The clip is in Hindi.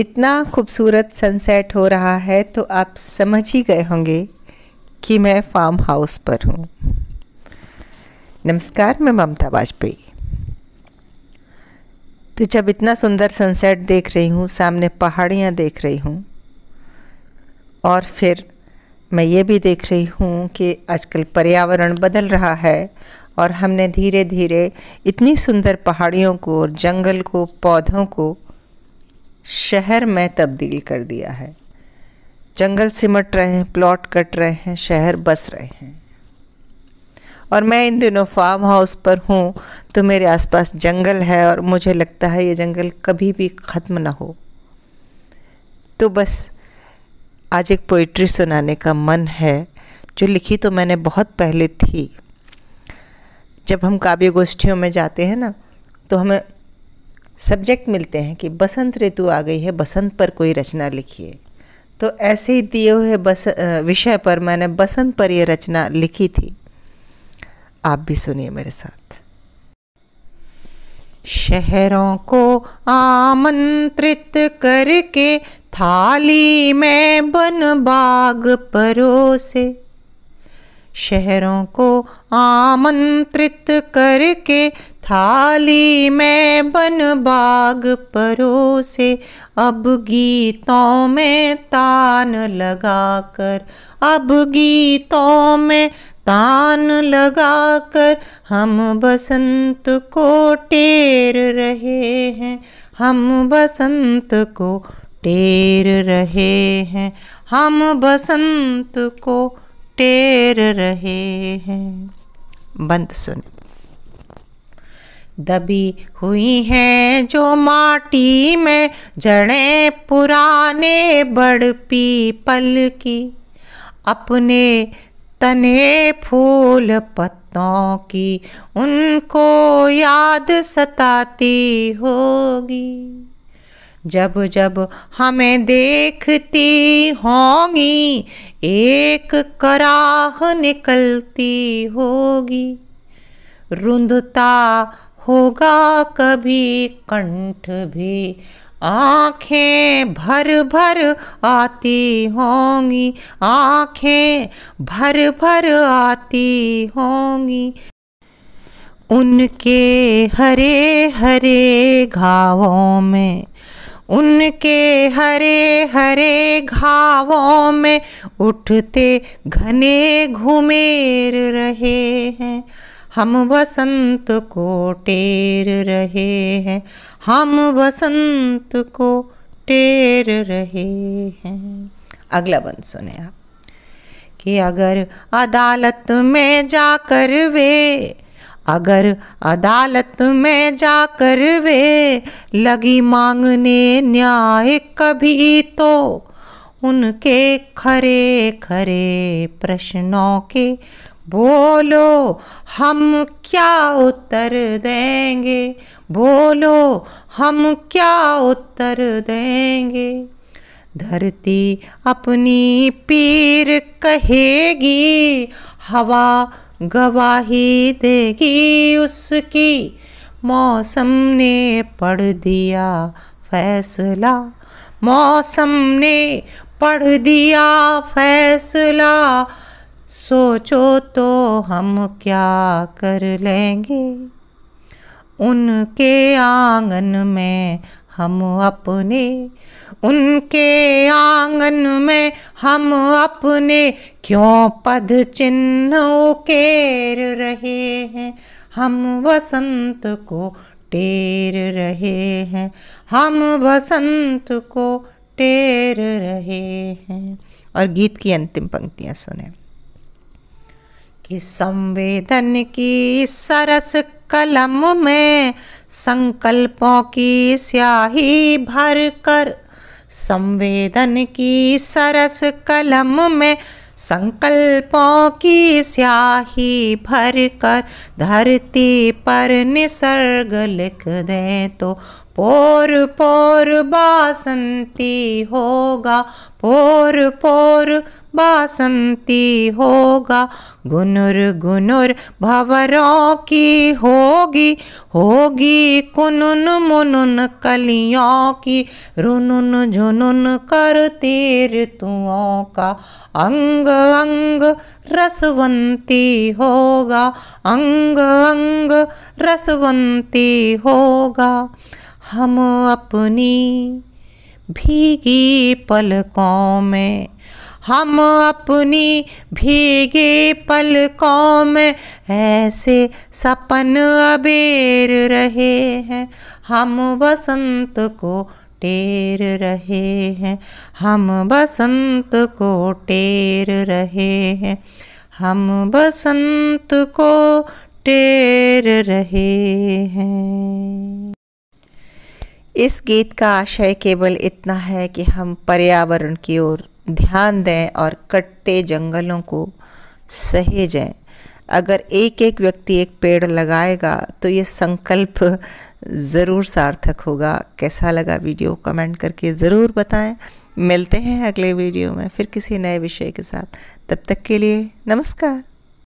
इतना खूबसूरत सनसेट हो रहा है तो आप समझ ही गए होंगे कि मैं फार्म हाउस पर हूँ नमस्कार मैं ममता वाजपेयी तो जब इतना सुंदर सनसेट देख रही हूँ सामने पहाड़ियाँ देख रही हूँ और फिर मैं ये भी देख रही हूँ कि आजकल पर्यावरण बदल रहा है और हमने धीरे धीरे इतनी सुंदर पहाड़ियों को और जंगल को पौधों को शहर में तब्दील कर दिया है जंगल सिमट रहे हैं प्लॉट कट रहे हैं शहर बस रहे हैं और मैं इन दिनों फार्म हाउस पर हूँ तो मेरे आसपास जंगल है और मुझे लगता है ये जंगल कभी भी ख़त्म ना हो तो बस आज एक पोइट्री सुनाने का मन है जो लिखी तो मैंने बहुत पहले थी जब हम काव्य गोष्ठियों में जाते हैं ना तो हमें सब्जेक्ट मिलते हैं कि बसंत ऋतु आ गई है बसंत पर कोई रचना लिखिए तो ऐसे ही दिए हुए बस विषय पर मैंने बसंत पर यह रचना लिखी थी आप भी सुनिए मेरे साथ शहरों को आमंत्रित करके थाली में बन बाग परोसे शहरों को आमंत्रित करके थाली में बन बाग परोसे अब गीतों में तान लगाकर अब गीतों में तान लगाकर हम बसंत को टेर रहे हैं हम बसंत को टेर रहे हैं हम बसंत को टेर रहे हैं बंद सुन दबी हुई हैं जो माटी में जड़ें पुराने बड़ पीपल की अपने तने फूल पत्तों की उनको याद सताती होगी जब जब हमें देखती होंगी एक कराह निकलती होगी रुंधता होगा कभी कंठ भी आंखें भर भर आती होंगी आंखें भर भर आती होंगी उनके हरे हरे घावों में उनके हरे हरे घावों में उठते घने घुमेर रहे हैं हम वसंत को टेर रहे हैं हम वसंत को टेर रहे हैं अगला बंद सुने आप कि अगर अदालत में जाकर वे अगर अदालत में जाकर वे लगी मांगने न्याय कभी तो उनके खरे खरे प्रश्नों के बोलो हम क्या उत्तर देंगे बोलो हम क्या उत्तर देंगे धरती अपनी पीर कहेगी हवा गवाही देगी उसकी मौसम ने पढ़ दिया फैसला मौसम ने पढ़ दिया फैसला सोचो तो हम क्या कर लेंगे उनके आंगन में हम अपने उनके आंगन में हम अपने क्यों पद चिन्हों केर रहे हैं हम वसंत को टेर रहे हैं हम वसंत को टेर रहे हैं और गीत की अंतिम पंक्तियाँ सुने कि संवेदन की सरस कलम में संकल्पों की स्याही भर कर संवेदन की सरस कलम में संकल्पों की स्याही भर कर धरती पर निसर्ग लिख दें तो पोर पोर बासंती होगा पोर पोर बासंती होगा गुनुर गुनुर भवरों की होगी होगी कुनुन मुनुन कलियों की रुनुन झुनुन कर तीर तुओं का अंग अंग रसवंती होगा अंग अंग रसवंती होगा हम अपनी भीगी पलकों में हम अपनी भीगे पलकों में ऐसे सपन अबेर रहे हैं हम बसंत को टेर रहे हैं हम बसंत को टेर रहे हैं हम बसंत को टेर रहे हैं इस गीत का आशय केवल इतना है कि हम पर्यावरण की ओर ध्यान दें और कटते जंगलों को सहेजें अगर एक एक व्यक्ति एक पेड़ लगाएगा तो ये संकल्प ज़रूर सार्थक होगा कैसा लगा वीडियो कमेंट करके ज़रूर बताएं मिलते हैं अगले वीडियो में फिर किसी नए विषय के साथ तब तक के लिए नमस्कार